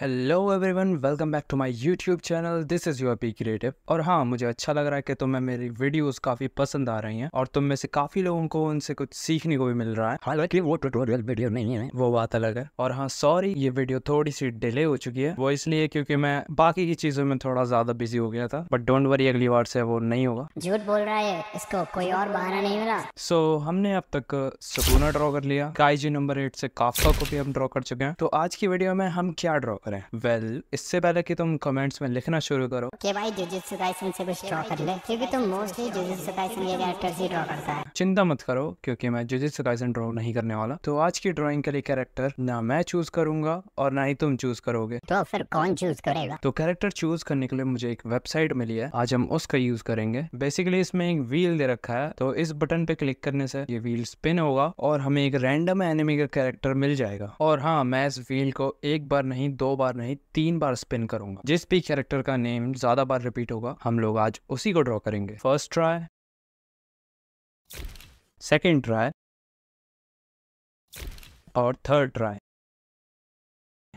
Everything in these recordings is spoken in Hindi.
Hello everyone welcome back to my YouTube channel this is your P creative और हाँ मुझे अच्छा लग रहा है कि तुम्हें मेरी वीडियोस काफ़ी पसंद आ रही हैं और तुम में से काफ़ी लोगों को उनसे कुछ सीखने को भी मिल रहा है हालांकि वो ट्यूटोरियल वीडियो नहीं है वो बात अलग है और हाँ सॉरी ये वीडियो थोड़ी सी डिले हो चुकी है वो इसलिए क्यूँकी मैं बाकी की चीज़ों में थोड़ा ज़्यादा बिजी हो गया था बट डोंट वरी अगली बार से वो नहीं होगा झूठ बोल रहा है इसको कोई और बहाना नहीं मिला सो so, हमने अब तक सुकूना ड्रॉ कर लिया काइजी नंबर एट से काफा को भी हम ड्रॉ कर चुके हैं तो आज की वीडियो में हम क्या ड्रॉ करें वेल well, इससे पहले कि तुम कमेंट्स में लिखना शुरू करो कि भाई जुजुत्सु काइसन से कुछ ड्रॉ कर ले क्योंकि तुम मोस्टली जुजुत्सु काइसन के कैरेक्टर्स ही ड्रॉ करता है चिंता मत करो क्योंकि मैं जुजुत्सु काइसन ड्रॉ नहीं करने वाला तो आज की ड्रॉइंग के लिए कैरेक्टर ना मैं चूज करूंगा और ना ही तुम चूज करोगे तो फिर कौन चूज करेगा तो कैरेक्टर चूज करने के लिए मुझे एक वेबसाइट मिली है आज हम उसका यूज करेंगे बेसिकली इसमें एक व्हील दे रखा है तो इस बटन पे क्लिक करने से ये व्हील स्पिन होगा और हमें एक रैंडम एनिमी का कैरेक्टर मिल जाएगा और हाँ मैं इस व्हील को एक बार नहीं दो बार नहीं तीन बार स्पिन करूंगा जिस भी कैरेक्टर का नेम ज्यादा बार रिपीट होगा हम लोग आज उसी को ड्रॉ करेंगे फर्स्ट ट्राई सेकेंड ट्राई और थर्ड ट्राई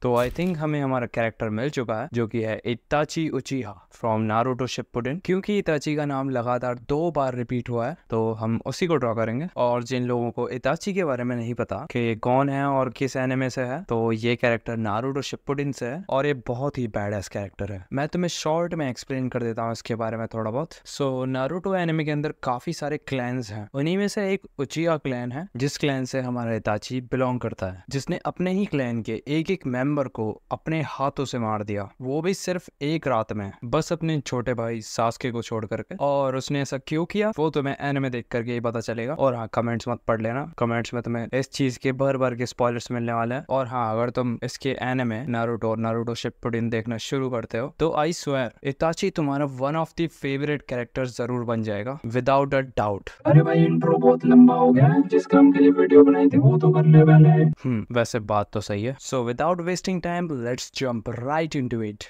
तो आई थिंक हमें हमारा कैरेक्टर मिल चुका है जो कि है इताची उचिहा फ्रॉम नारोटो शिपपुडन क्योंकि इताची का नाम लगातार दो बार रिपीट हुआ है तो हम उसी को ड्रॉ करेंगे और जिन लोगों को इताची के बारे में नहीं पता कि ये कौन है और किस एनिमे से है तो ये कैरेक्टर नारोटो पुडिन से है और ये बहुत ही बैड एस कैरेक्टर है मैं तुम्हें शॉर्ट में एक्सप्लेन कर देता हूँ इसके बारे में थोड़ा बहुत सो नारोटो एने के अंदर काफी सारे क्लैंस हैं उन्हीं में से एक उचिया क्लैन है जिस क्लैन से हमारा इताची बिलोंग करता है जिसने अपने ही क्लैन के एक एक मेम मेंबर को अपने हाथों से मार दिया वो भी सिर्फ एक रात में बस अपने छोटे भाई सासके को छोड़ करके और उसने ऐसा क्यों किया वो तुम्हें एन में देख करके ही पता चलेगा और हाँ कमेंट्स मत पढ़ लेना कमेंट्स में तुम्हें इस चीज के भर भर के स्पॉयलर्स मिलने वाले हैं और हाँ अगर तुम इसके एन में नारूटो और नारूटो शिपुडिन देखना शुरू करते हो तो आई स्वेयर इताची तुम्हारा one of the favourite character जरूर बन जाएगा विदाउट अ डाउट अरे भाई इंट्रो बहुत लंबा हो गया जिस काम के लिए वीडियो बनाई थी वो तो कर ले पहले हम्म, वैसे बात तो सही है सो विदाउट वे wasting time, let's jump right into it.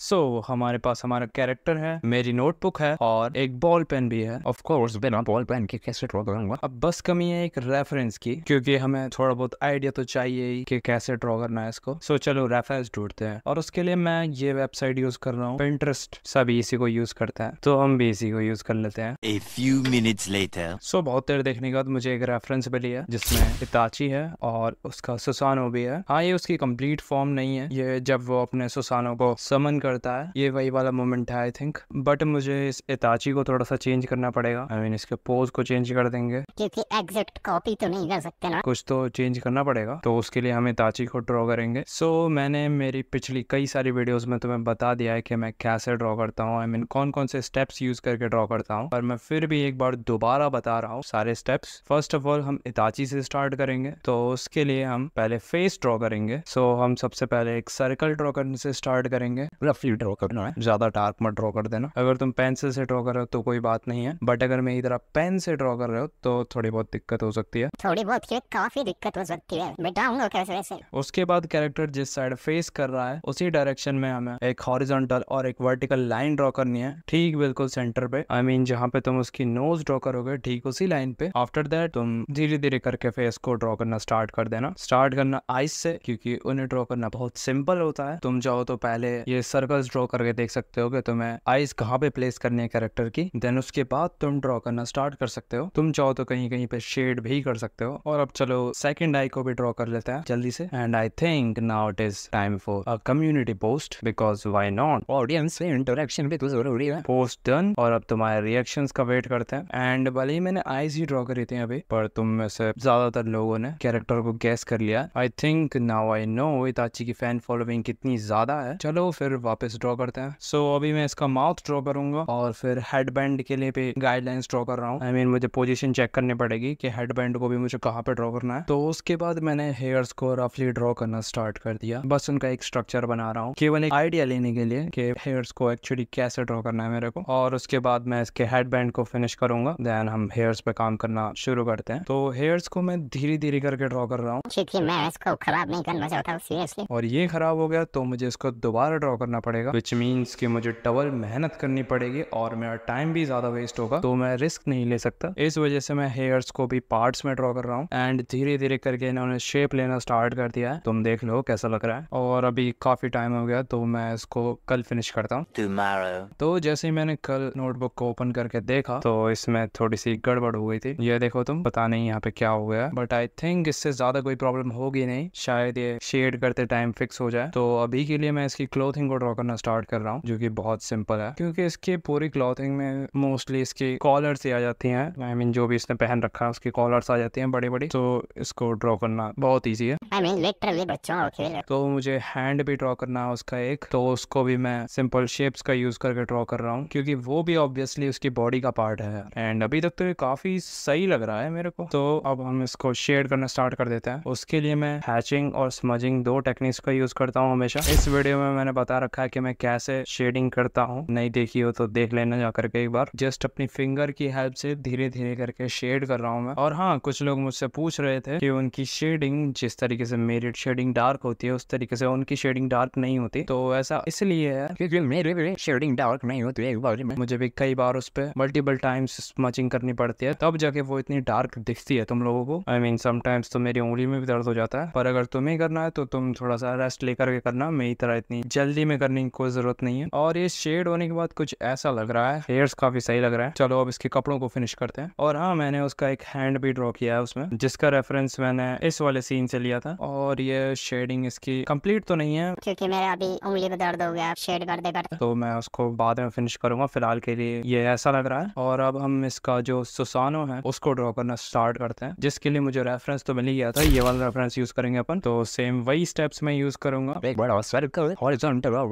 So so, हमारे पास हमारा कैरेक्टर है मेरी नोटबुक है और एक बॉल पेन भी है ऑफ कोर्स बिना बॉल पेन के कैसे ड्रॉ करूंगा अब बस कमी है एक रेफरेंस की क्योंकि हमें थोड़ा बहुत आइडिया तो चाहिए ही कि कैसे ड्रॉ करना है इसको सो so, चलो रेफरेंस ढूंढते हैं और उसके लिए मैं ये वेबसाइट यूज कर रहा हूँ इंटरेस्ट सभी इसी को यूज करते हैं तो हम भी इसी को यूज कर लेते हैं a few minutes later so बहुत देर देखने के बाद मुझे एक रेफरेंस मिली है जिसमें इताची है और उसका सुसानो भी है हाँ ये उसकी कम्प्लीट फॉर्म नहीं है ये जब वो अपने सुसानो को समन कर करता है ये वही वाला मोमेंट है आई थिंक बट मुझे इस इताची को थोड़ा सा चेंज करना पड़ेगा आई I मीन mean, इसके पोज को चेंज कर देंगे क्योंकि एग्जैक्ट कॉपी तो नहीं कर सकते ना कुछ तो चेंज करना पड़ेगा तो उसके लिए हम इताची को ड्रॉ करेंगे सो so, मैंने मेरी पिछली कई सारी वीडियोस में तुम्हें बता दिया है की मैं कैसे ड्रॉ करता हूँ आई मीन कौन कौन से स्टेप्स यूज करके ड्रॉ करता हूँ पर मैं फिर भी एक बार दोबारा बता रहा हूँ सारे स्टेप्स फर्स्ट ऑफ ऑल हम इताची से स्टार्ट करेंगे तो उसके लिए हम पहले फेस ड्रॉ करेंगे सो so, हम सबसे पहले एक सर्कल ड्रॉ करने से स्टार्ट करेंगे पूरा रफली ड्रॉ करना है ज्यादा डार्क मत ड्रॉ कर देना अगर तुम पेंसिल से ड्रॉ कर रहे हो तो कोई बात नहीं है बट अगर मैं इधर पेन से ड्रॉ कर रहे हो तो थोड़ी बहुत दिक्कत हो सकती है थोड़ी बहुत काफी दिक्कत हो सकती है कैसे वैसे उसके बाद कैरेक्टर जिस साइड फेस कर रहा है उसी डायरेक्शन में हमें एक हॉरिजॉन्टल और एक वर्टिकल लाइन ड्रॉ करनी है ठीक बिल्कुल सेंटर पे आई मीन जहाँ पे तुम उसकी नोज ड्रॉ करोगे ठीक उसी लाइन पे आफ्टर दैट तुम धीरे धीरे करके फेस को ड्रॉ करना स्टार्ट कर देना स्टार्ट करना आइस से क्योंकि उन्हें ड्रॉ करना बहुत सिंपल होता है तुम जाओ तो पहले ये सर सर्कल्स ड्रॉ करके देख सकते हो कि तुम्हें आईज कहाँ पे प्लेस करनी है कैरेक्टर की देन उसके बाद तुम ड्रॉ करना स्टार्ट कर सकते हो तुम चाहो तो कहीं कहीं पे शेड भी कर सकते हो और अब चलो सेकेंड आई को भी ड्रॉ कर लेते हैं जल्दी से and I think now it is time for a community post because why not audience interaction भी तो जरूरी है पोस्ट डन और अब तुम्हारे रिएक्शन का वेट करते हैं एंड भले ही मैंने आईज ही ड्रॉ करी थी अभी पर तुम में से ज्यादातर लोगों ने कैरेक्टर को गैस कर लिया I think now I know Itachi की फैन फॉलोइंग कितनी ज्यादा है चलो फिर वापस ड्रॉ करते हैं सो so, अभी मैं इसका माउथ ड्रॉ करूंगा और फिर हेड बैंड के लिए भी गाइडलाइंस ड्रॉ कर रहा हूँ आई मीन मुझे पोजिशन चेक करनी पड़ेगी कि हेड बैंड को भी मुझे कहाँ पे ड्रॉ करना है तो उसके बाद मैंने हेयर्स को रफली ड्रॉ करना स्टार्ट कर दिया बस उनका एक स्ट्रक्चर बना रहा हूँ केवल एक आइडिया लेने के लिए कि हेयर्स को एक्चुअली कैसे ड्रॉ करना है मेरे को और उसके बाद मैं इसके हेड बैंड को फिनिश करूंगा देन हम हेयर्स पे काम करना शुरू करते हैं तो हेयर्स को मैं धीरे धीरे करके ड्रॉ कर रहा हूँ और ये खराब हो गया तो मुझे इसको दोबारा ड्रॉ करना करना पड़ेगा विच मीन्स कि मुझे डबल मेहनत करनी पड़ेगी और मेरा टाइम भी ज़्यादा वेस्ट होगा तो मैं रिस्क नहीं ले सकता इस वजह से मैं हेयर्स को भी पार्ट्स में ड्रॉ कर रहा हूँ एंड धीरे धीरे करके इन्होंने शेप लेना स्टार्ट कर दिया है तुम देख लो कैसा लग रहा है और अभी काफ़ी टाइम हो गया तो मैं इसको कल फिनिश करता हूँ तो जैसे ही मैंने कल नोटबुक को ओपन करके देखा तो इसमें थोड़ी सी गड़बड़ हो गई थी ये देखो तुम पता नहीं यहाँ पे क्या हो गया बट आई थिंक इससे ज़्यादा कोई प्रॉब्लम होगी नहीं शायद ये शेड करते टाइम फिक्स हो जाए तो अभी के लिए मैं इसकी क्लोथिंग को ड्रॉ ड्रॉ करना स्टार्ट कर रहा हूँ जो कि बहुत सिंपल है क्योंकि इसके पूरी क्लॉथिंग में मोस्टली इसकी कॉलर से आ जाती हैं आई I मीन mean, जो भी इसने पहन रखा है उसके कॉलर आ जाते हैं बड़ी बड़ी तो इसको ड्रॉ करना बहुत ईजी है I mean, तो मुझे हैंड भी ड्रॉ करना है उसका एक तो उसको भी मैं सिंपल शेप्स का यूज करके ड्रॉ कर रहा हूँ क्योंकि वो भी ऑब्वियसली उसकी बॉडी का पार्ट है एंड अभी तक तो ये काफी सही लग रहा है मेरे को तो अब हम इसको शेड करना स्टार्ट कर देते हैं उसके लिए मैं हैचिंग और स्मजिंग दो टेक्निक्स का यूज करता हूँ हमेशा इस वीडियो में मैंने बता रखा देखा कि मैं कैसे शेडिंग करता हूँ नहीं देखी हो तो देख लेना जा करके एक बार जस्ट अपनी फिंगर की हेल्प से धीरे धीरे करके शेड कर रहा हूँ मैं और हाँ कुछ लोग मुझसे पूछ रहे थे कि उनकी शेडिंग जिस तरीके से मेरी शेडिंग डार्क होती है उस तरीके से उनकी शेडिंग डार्क नहीं होती तो ऐसा इसलिए है क्योंकि मेरे भी शेडिंग डार्क नहीं होती है एक बार में मुझे भी कई बार उस पर मल्टीपल टाइम्स स्मचिंग करनी पड़ती है तब जाके वो इतनी डार्क दिखती है तुम लोगों को आई मीन समटाइम्स तो मेरी उंगली में भी दर्द हो जाता है पर अगर तुम्हें करना है तो तुम थोड़ा सा रेस्ट लेकर के करना मेरी तरह इतनी जल्दी में करना करने की कोई जरूरत नहीं है और ये शेड होने के बाद कुछ ऐसा लग रहा है हेयर्स काफी सही लग रहा है चलो अब इसके कपड़ों को फिनिश करते हैं और हाँ मैंने उसका एक हैंड भी ड्रॉ किया है उसमें जिसका रेफरेंस मैंने इस वाले सीन से लिया था और ये शेडिंग इसकी कम्प्लीट तो नहीं है क्योंकि मेरा अभी उंगली में दर्द हो गया शेड कर करते तो मैं उसको बाद में फिनिश करूंगा फिलहाल के लिए ये ऐसा लग रहा है और अब हम इसका जो सुसानो है उसको ड्रॉ करना स्टार्ट करते हैं जिसके लिए मुझे रेफरेंस तो मिल ही गया था ये वाला रेफरेंस यूज करेंगे अपन तो सेम वही स्टेप्स मैं यूज करूंगा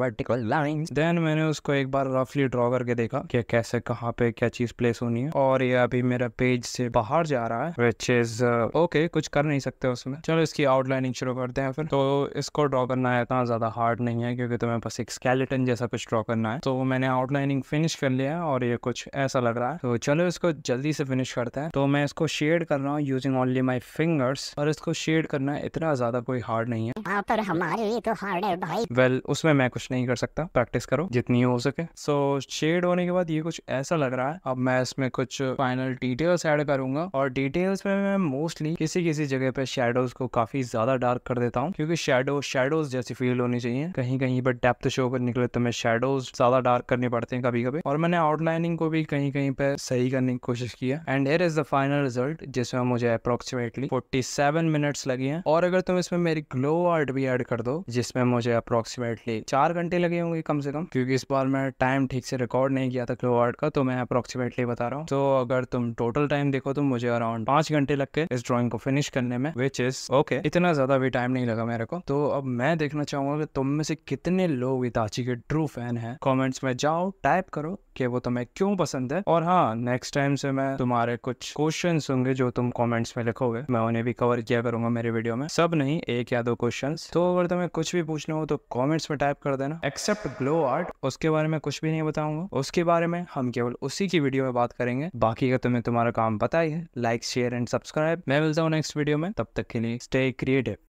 वर्टिकल लाइन देन मैंने उसको एक बार रफली ड्रॉ करके देखा कि कैसे कहाँ पे क्या चीज प्लेस होनी है और ये अभी मेरा पेज से बाहर जा रहा है विच इज ओके कुछ कर नहीं सकते उसमें चलो इसकी आउटलाइनिंग शुरू करते हैं फिर तो इसको ड्रॉ करना है इतना ज्यादा हार्ड नहीं है क्योंकि तुम्हें बस एक स्केलेटन जैसा कुछ ड्रॉ करना है तो मैंने आउटलाइनिंग फिनिश कर लिया है और ये कुछ ऐसा लग रहा है तो चलो इसको जल्दी से फिनिश करते हैं तो मैं इसको शेड कर रहा हूँ यूजिंग ओनली माई फिंगर्स और इसको शेड करना इतना ज्यादा कोई हार्ड नहीं है तो वेल well, उसमें मैं कुछ नहीं नहीं कर सकता प्रैक्टिस करो जितनी हो सके सो so, शेड होने के बाद ये कुछ ऐसा लग रहा है अब मैं इसमें कुछ फाइनल डिटेल्स ऐड करूंगा और डिटेल्स में मैं मोस्टली किसी किसी जगह पे शेडोज को काफी ज्यादा डार्क कर देता हूँ क्योंकि शेडो शेडोज जैसी फील होनी चाहिए कहीं कहीं पर डेप्थ शो पर निकले तो मैं शेडोज ज्यादा डार्क करने पड़ते हैं कभी कभी और मैंने आउटलाइनिंग को भी कहीं कहीं पर सही करने की कोशिश की है and here is the final result जिसमें मुझे अप्रोक्सीमेटली फोर्टी सेवन मिनट्स लगी है और अगर तुम इसमें मेरी ग्लो आर्ट भी एड कर दो जिसमें मुझे अप्रोक्सीमेटली चार घंटे घंटे लगे होंगे कम से कम क्योंकि इस बार मैं टाइम ठीक से रिकॉर्ड नहीं किया था किलोवाट का तो मैं अप्रोक्सीमेटली बता रहा हूँ तो अगर तुम टोटल टाइम देखो तो मुझे अराउंड पांच घंटे लग के इस ड्रॉइंग को फिनिश करने में विच इज ओके इतना ज्यादा भी टाइम नहीं लगा मेरे को तो अब मैं देखना चाहूंगा कि तुम में से कितने लोग इताची के ट्रू फैन है कॉमेंट्स में जाओ टाइप करो कि वो तुम्हें क्यों पसंद है और हाँ नेक्स्ट टाइम से मैं तुम्हारे कुछ क्वेश्चन होंगे जो तुम कॉमेंट्स में लिखोगे मैं उन्हें भी कवर किया करूंगा मेरे वीडियो में सब नहीं एक या दो क्वेश्चन तो अगर तुम्हें कुछ भी पूछना हो तो कॉमेंट्स में टाइप कर देना एक्सेप्ट ग्लो आर्ट उसके बारे में कुछ भी नहीं बताऊंगा उसके बारे में हम केवल उसी की वीडियो में बात करेंगे बाकी का तुम्हें तुम्हारा काम पता ही है लाइक शेयर एंड सब्सक्राइब मैं मिलता हूँ नेक्स्ट वीडियो में तब तक के लिए स्टे क्रिएटिव